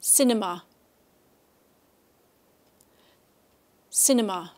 cinema cinema